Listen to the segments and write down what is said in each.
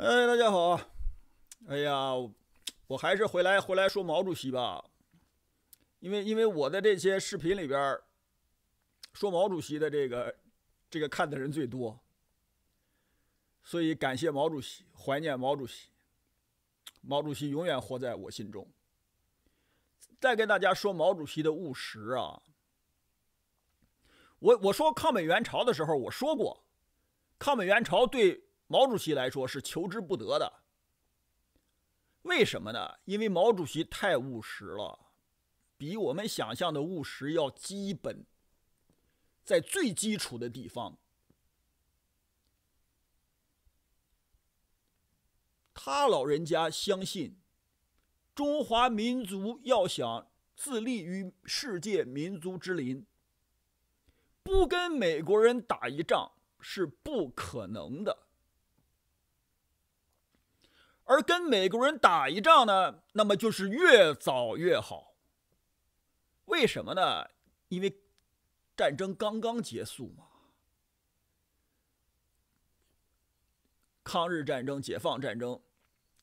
哎，大家好！哎呀，我还是回来回来说毛主席吧，因为因为我的这些视频里边，说毛主席的这个这个看的人最多，所以感谢毛主席，怀念毛主席，毛主席永远活在我心中。再跟大家说毛主席的务实啊，我我说抗美援朝的时候我说过，抗美援朝对。毛主席来说是求之不得的，为什么呢？因为毛主席太务实了，比我们想象的务实要基本，在最基础的地方。他老人家相信，中华民族要想自立于世界民族之林，不跟美国人打一仗是不可能的。而跟美国人打一仗呢，那么就是越早越好。为什么呢？因为战争刚刚结束嘛，抗日战争、解放战争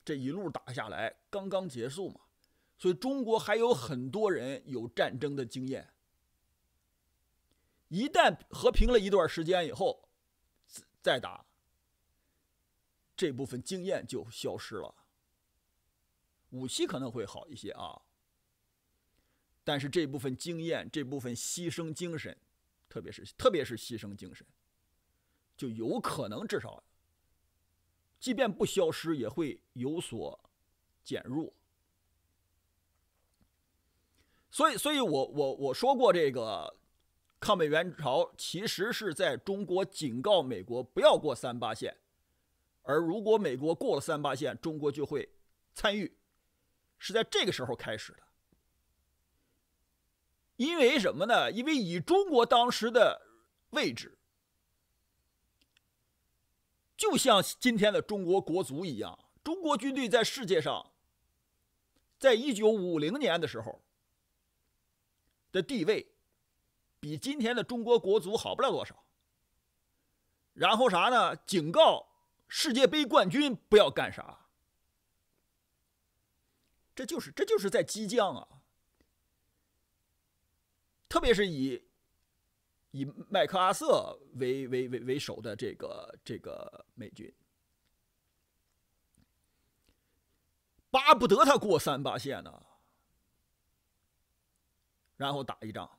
这一路打下来刚刚结束嘛，所以中国还有很多人有战争的经验。一旦和平了一段时间以后，再打。这部分经验就消失了，武器可能会好一些啊，但是这部分经验、这部分牺牲精神，特别是特别是牺牲精神，就有可能至少，即便不消失，也会有所减弱。所以，所以我我我说过，这个抗美援朝其实是在中国警告美国不要过三八线。而如果美国过了三八线，中国就会参与，是在这个时候开始的。因为什么呢？因为以中国当时的位置，就像今天的中国国足一样，中国军队在世界上，在一九五零年的时候的地位，比今天的中国国足好不了多少。然后啥呢？警告。世界杯冠军不要干啥，这就是这就是在激将啊！特别是以以麦克阿瑟为为为为首的这个这个美军，巴不得他过三八线呢，然后打一仗。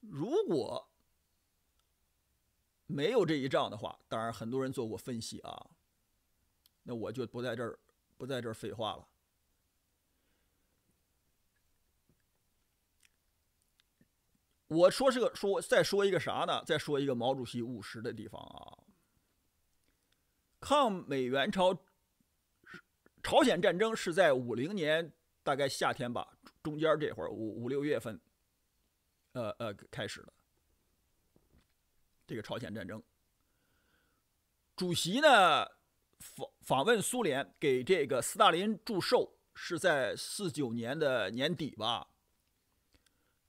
如果没有这一仗的话，当然很多人做过分析啊。那我就不在这儿不在这儿废话了。我说是个说再说一个啥呢？再说一个毛主席务实的地方啊。抗美援朝朝鲜战争是在五零年大概夏天吧，中间这会儿五五六月份，呃呃开始的。这个朝鲜战争，主席呢访访问苏联，给这个斯大林祝寿，是在四九年的年底吧，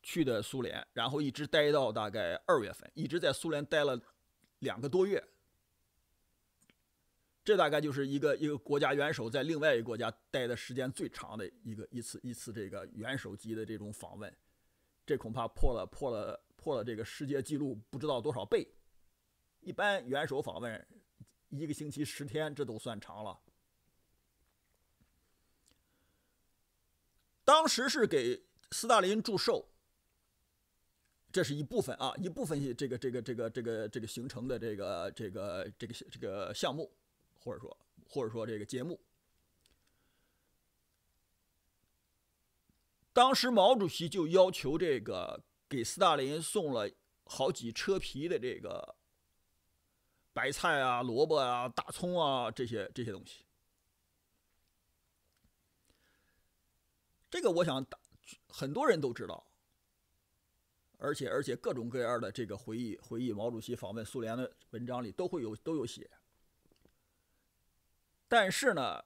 去的苏联，然后一直待到大概二月份，一直在苏联待了两个多月，这大概就是一个一个国家元首在另外一个国家待的时间最长的一个一次一次这个元首级的这种访问，这恐怕破了破了。破了这个世界纪录，不知道多少倍。一般元首访问一个星期十天，这都算长了。当时是给斯大林祝寿，这是一部分啊，一部分这个这个这个这个这个形成的这个这个这个这个项目，或者说或者说这个节目。当时毛主席就要求这个。给斯大林送了好几车皮的这个白菜啊、萝卜啊、大葱啊这些这些东西，这个我想大很多人都知道，而且而且各种各样的这个回忆回忆毛主席访问苏联的文章里都会有都有写，但是呢，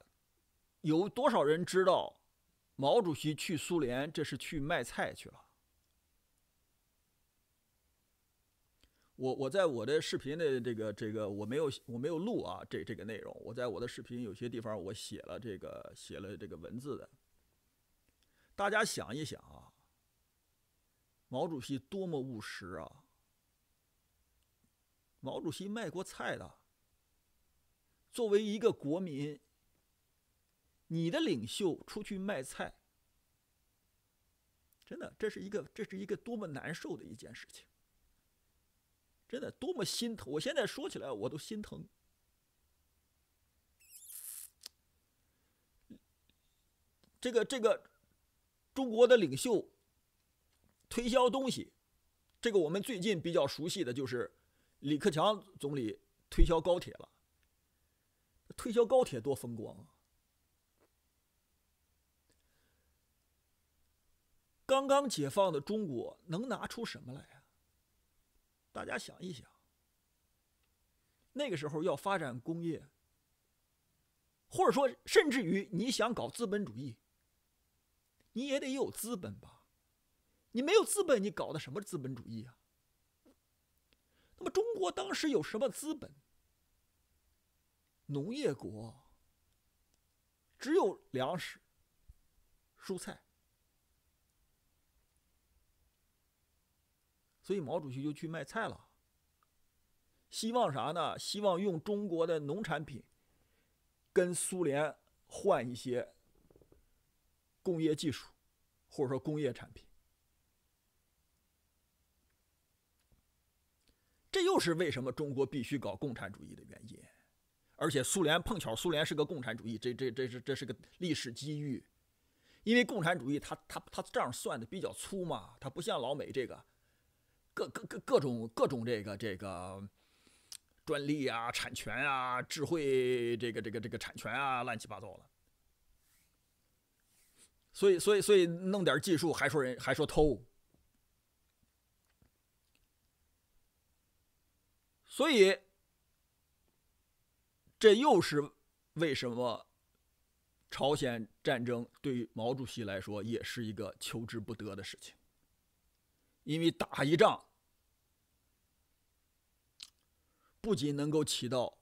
有多少人知道毛主席去苏联这是去卖菜去了？我我在我的视频的这个这个我没有我没有录啊这这个内容，我在我的视频有些地方我写了这个写了这个文字的。大家想一想啊，毛主席多么务实啊！毛主席卖过菜的。作为一个国民，你的领袖出去卖菜，真的这是一个这是一个多么难受的一件事情。真的多么心疼！我现在说起来我都心疼。这个这个，中国的领袖推销东西，这个我们最近比较熟悉的就是李克强总理推销高铁了。推销高铁多风光啊！刚刚解放的中国能拿出什么来？大家想一想，那个时候要发展工业，或者说甚至于你想搞资本主义，你也得有资本吧？你没有资本，你搞的什么资本主义啊？那么中国当时有什么资本？农业国，只有粮食、蔬菜。所以毛主席就去卖菜了。希望啥呢？希望用中国的农产品跟苏联换一些工业技术，或者说工业产品。这又是为什么中国必须搞共产主义的原因。而且苏联碰巧苏联是个共产主义，这这这是这是个历史机遇。因为共产主义，他他他这样算的比较粗嘛，他不像老美这个。各各各各种各种这个这个专利啊、产权啊、智慧这个这个这个产权啊，乱七八糟的。所以所以所以弄点技术还说人还说偷，所以这又是为什么朝鲜战争对于毛主席来说也是一个求之不得的事情，因为打一仗。不仅能够起到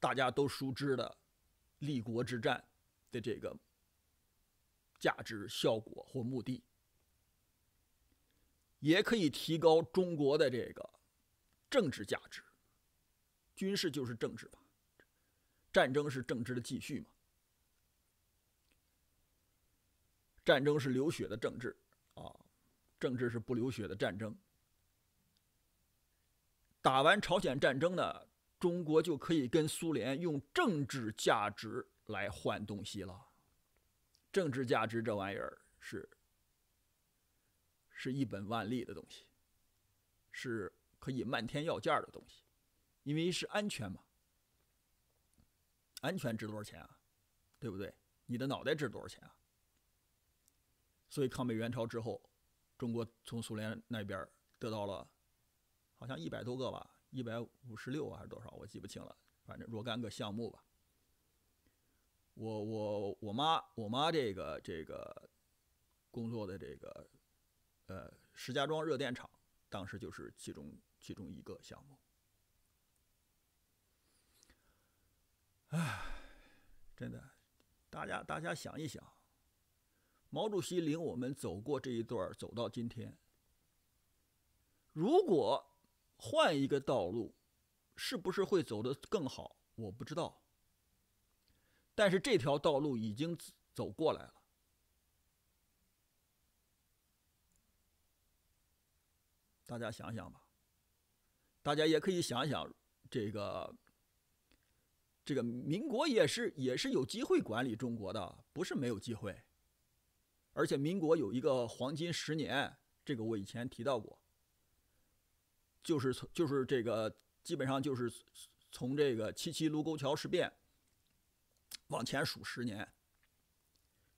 大家都熟知的立国之战的这个价值、效果或目的，也可以提高中国的这个政治价值。军事就是政治嘛，战争是政治的继续嘛，战争是流血的政治啊，政治是不流血的战争。打完朝鲜战争呢，中国就可以跟苏联用政治价值来换东西了。政治价值这玩意儿是，是一本万利的东西，是可以漫天要价的东西，因为是安全嘛。安全值多少钱啊？对不对？你的脑袋值多少钱啊？所以抗美援朝之后，中国从苏联那边得到了。好像一百多个吧，一百五十六还是多少？我记不清了。反正若干个项目吧。我我我妈我妈这个这个工作的这个呃，石家庄热电厂当时就是其中其中一个项目。唉，真的，大家大家想一想，毛主席领我们走过这一段，走到今天，如果。换一个道路，是不是会走的更好？我不知道。但是这条道路已经走过来了，大家想想吧。大家也可以想想，这个，这个民国也是也是有机会管理中国的，不是没有机会。而且民国有一个黄金十年，这个我以前提到过。就是从就是这个，基本上就是从这个七七卢沟桥事变往前数十年。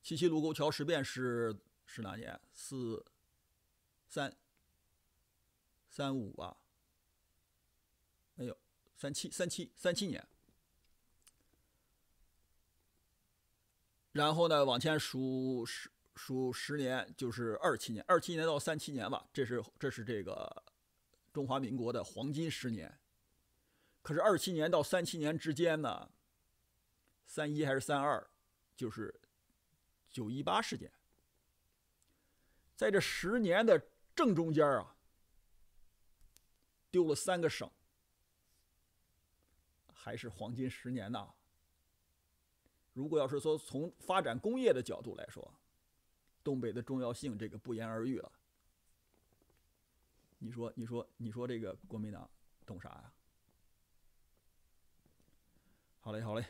七七卢沟桥事变是是哪年？四三三五吧？哎呦，三七三七三七年。然后呢，往前数十数十年，就是二七年，二七年到三七年吧。这是这是这个。中华民国的黄金十年，可是二七年到三七年之间呢，三一还是三二，就是九一八事件，在这十年的正中间啊，丢了三个省，还是黄金十年呐。如果要是说从发展工业的角度来说，东北的重要性，这个不言而喻了。你说，你说，你说，这个国民党懂啥呀？好嘞，好嘞。